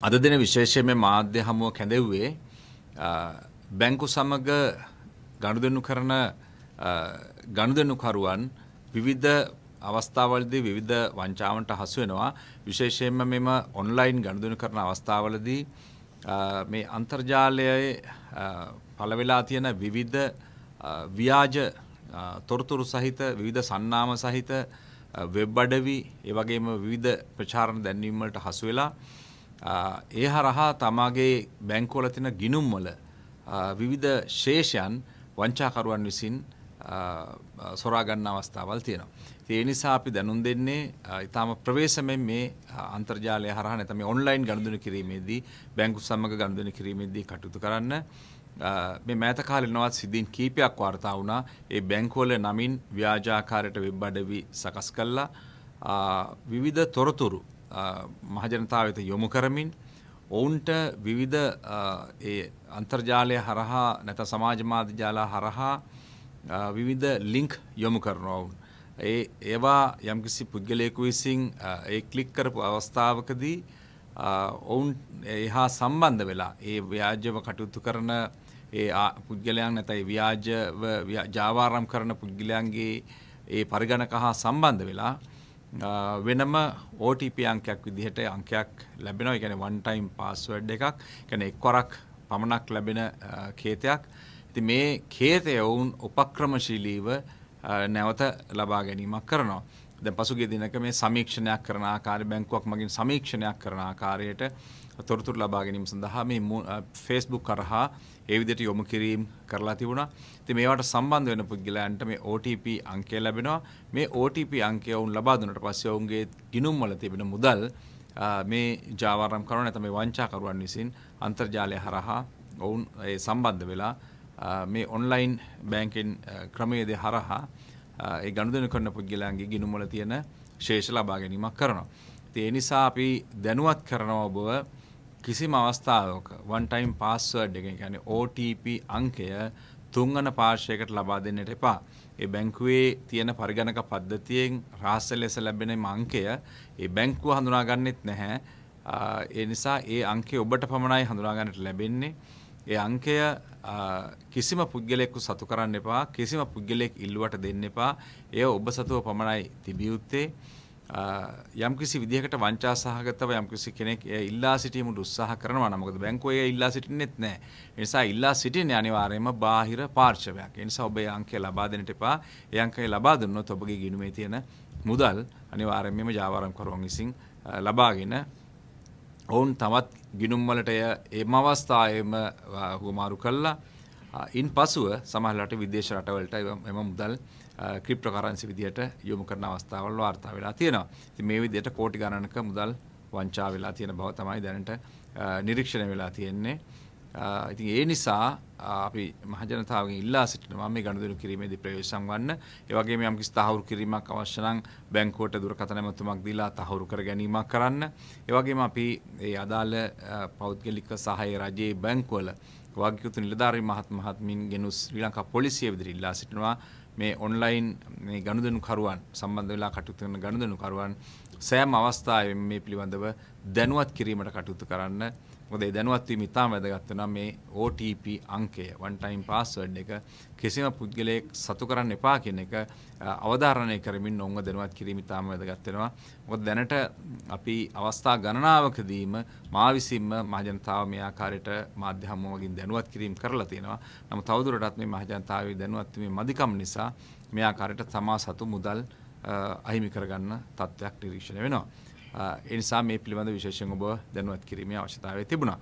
අද දින විශේෂයෙන්ම මාධ්‍ය හමුව කැඳෙව්වේ බැංකු සමග ගනුදෙනු කරන ගනුදෙනුකරුවන් විවිධ අවස්ථාවලදී විවිධ වංචාවන්ට හසු වෙනවා විශේෂයෙන්ම මෙම ඔන්ලයින් ගනුදෙනු කරන අවස්ථාවලදී මේ අන්තර්ජාලයේ පළවෙලා තියෙන විවිධ ව්‍යාජ තොරතුරු සහිත විවිධ සන්නාම සහිත වෙබ් අඩවි ඒ වගේම විවිධ ප්‍රචාරණ දැන්වීම් වලට හසු වෙලා ඒ හරහා තමාගේ බැංකෝල තින ගිනුම්වල විවිධ ශේෂයන් වංචාකරුවන් විසින් සොරාගන්න අවස්ථාවල් තියෙනවා. ඒ නිසා අපි දැනුම් දෙන්නේ ඉතාම ප්‍රවේශමෙන් මේ අන්තර්ජාලය හරහා නැත්නම් මේ ඔන්ලයින් ගනුදෙනු කිරීමේදී බැංකු සමග ගනුදෙනු කිරීමේදී කටයුතු කරන්න මේ මෑත කාලේ නවත් සිද්ධීන් කීපයක් වාර්තා වුණා. ඒ බැංකුවල නමින් ව්‍යාජාකාරයට වෙබ් අඩවි සකස් කළා. විවිධ තොරතුරු මහජනතාවත යොමු කරමින් ඔවුන්ට විවිධ අන්තර්ජාලය හරහා නැත සමාජමාධ්‍ය ජාලා හරහා විවිධ ලිංක් යොමු කරනවුන්. ඒ ඒවා යම්කිසි පුද්ගලයෙකු විසින් ඒ කලික් කරපු අවස්ථාවකදී ඔවුන් එහා සම්බන්ධ වෙලා ඒ ව්‍යාජ්‍යව කටයුතු කරන ඒ පුද්ගලයන් නැතයි ව්‍යාජ ජාවාරම් කරන පුද්ගලයන්ගේ ඒ පරිගණක හා සම්බන්ධ වෙලා වෙනම OTP අංකයක් විදිහට අංකයක් ලැබෙනවා. ඒ කියන්නේ one time password එකක්. කියන්නේ එක්වරක් පමණක් ලැබෙන කේතයක්. ඉතින් මේ කේතය වුන් උපක්‍රමශීලීව නැවත ලබා ගැනීමක් කරනවා. දැන් පසුගිය දිනක මේ සමීක්ෂණයක් කරන ආකාරය බැංකුවක් මගින් සමීක්ෂණයක් කරන ආකාරයට තොරතුරු ලබා ගැනීම සඳහා මේ Facebook කරහා ඒ විදිහට යොමු කිරීම කරලා තිබුණා. ඉතින් මේවට සම්බන්ධ වෙන පුද්ගලයන්ට මේ OTP අංකය ලැබෙනවා. මේ OTP අංකය වුන් ලබා දුන්නට පස්සේ ඔවුන්ගේ ගිණුම් වල තිබෙන මුදල් මේ ජාවාරම් කරන නැත්නම් මේ වංචාකරුවන් විසින් අන්තර්ජාලය හරහා ඔවුන් ඒ සම්බන්ධ වෙලා මේ ඔන්ලයින් බැංකින් ක්‍රමයේදී හරහා ඒ ගනුදෙනු කරන පුද්ගලයන්ගේ ගිණුම් වල තියෙන ශේෂ ලබා ගැනීමක් කරනවා. ඉතින් ඒ නිසා අපි දැනුවත් කරනවා ඔබව කිසිම අවස්ථාවක one time password එක කියන්නේ OTP අංකය තුන්වන පාර්ශ්වයකට ලබා දෙන්නට එපා. ඒ බැංකුවේ තියෙන පරිගණක පද්ධතියෙන් රහස ලෙස ලැබෙන අංකය ඒ බැංකුව හඳුනාගන්නෙත් නැහැ. ඒ නිසා ඒ අංකය ඔබට පමණයි හඳුනාගන්නට ලැබෙන්නේ. ඒ අංකය කිසිම පුද්ගලෙක්කු සතු කරන්න එපා කිසිම පුද්ගලෙක් ඉල්ලුවට දෙන්න එපා එය ඔබ සතුව පමණයි තිබියුත්තේ යම්කිසි විදිහකට වංචා සහගතව යම්කිසි කෙනෙක් ඉල්ලා සිටීමට උත්සාහ කරනවා නමුකද බැංකුවේ ඉල්ලා සිටින්නෙත් නැහැ. ඒ නිසා ඉල්ලා සිටින්නේ අනිවාර්යයෙන්ම බාහිර පාර්ශවයක්. ඒ නිසා ඔබ ඒ අංකය ලබා දෙන්නට එපා. ඒ අංකය ලබා දුන්නොත් ඔබගේ ගිණුමේ තියෙන මුදල් අනිවාර්යයෙන්ම ජාවාරම් කරුවන් විසින් ලබාගෙන ඔවුන් තවත් ගිනුම් වලට එම අවස්ථාවේම හුවමාරු කළා ඉන් පසුව සමහරවිට විදේශ රටවලට එම මුදල් ක්‍රිප්ටෝ කරන්සි විදියට යොමු කරන අවස්ථාවල් වාර්තා වෙලා තියෙනවා. ඉතින් මේ විදියට කෝටි ගණනක මුදල් වංචා වෙලා තියෙන බව තමයි දැනට නිරීක්ෂණය වෙලා තියෙන්නේ. ඉතින් ඒ නිසා අපි මහජනතාවගෙන් ඉල්ලා සිටිනවා මේ ගනුදෙනු කිරීමේදී ප්‍රවේශම් ගන්න. ඒ වගේම යම්කිසි තහවුරු කිරීමක් අවශ්‍ය නම් බැංකුවට දුරකථන ඇමතුමක් දීලා තහවුරු කර ගැනීමක් කරන්න. ඒ වගේම අපි ඒ අදාළ පෞද්ගලික සහාය රජයේ බැංකුවල වගකීතු නිලධාරී මහත් මහත්මින් ගෙනු ශ්‍රී ලංකා පොලිසිය විදිහට ඉල්ලා සිටිනවා මේ ඔන්ලයින් මේ ගනුදෙනු කරුවන් සම්බන්ධ වෙලා කටයුතු කරන ගනුදෙනු කරුවන් සෑම අවස්ථාවෙන් මේ පිළිබඳව දැනුවත් කිරීමට කටයුතු කරන්න. මොකද ඒ දැනුවත් වීම ඉතාම වැදගත් වෙනවා මේ OTP අංකය one time password එක කිසිම පුද්ගලයෙක් සතු කරන්න එපා කියන එක අවධාරණය කරමින් ඔවුන්ව දැනුවත් කිරීම ඉතාම වැදගත් වෙනවා. මොකද දැනට අපි අවස්ථා ගණනාවකදීම මා විසින්ම මහජනතාව මේ ආකාරයට මාධ්‍ය හමුවකින් දැනුවත් කිරීම කරලා තියෙනවා. නමුත් තවදුරටත් මේ මහජනතාවේ දැනුවත් වීමේ මදිකම නිසා මේ ආකාරයට තමා සතු මුදල් අහිමි කරගන්න තත්ත්වයක් නිරීක්ෂණය වෙනවා. ඒ නිසා මේ පිළිබඳ විශේෂයෙන් ඔබ දැනුවත් කිරීමේ අවශ්‍යතාවය තිබුණා.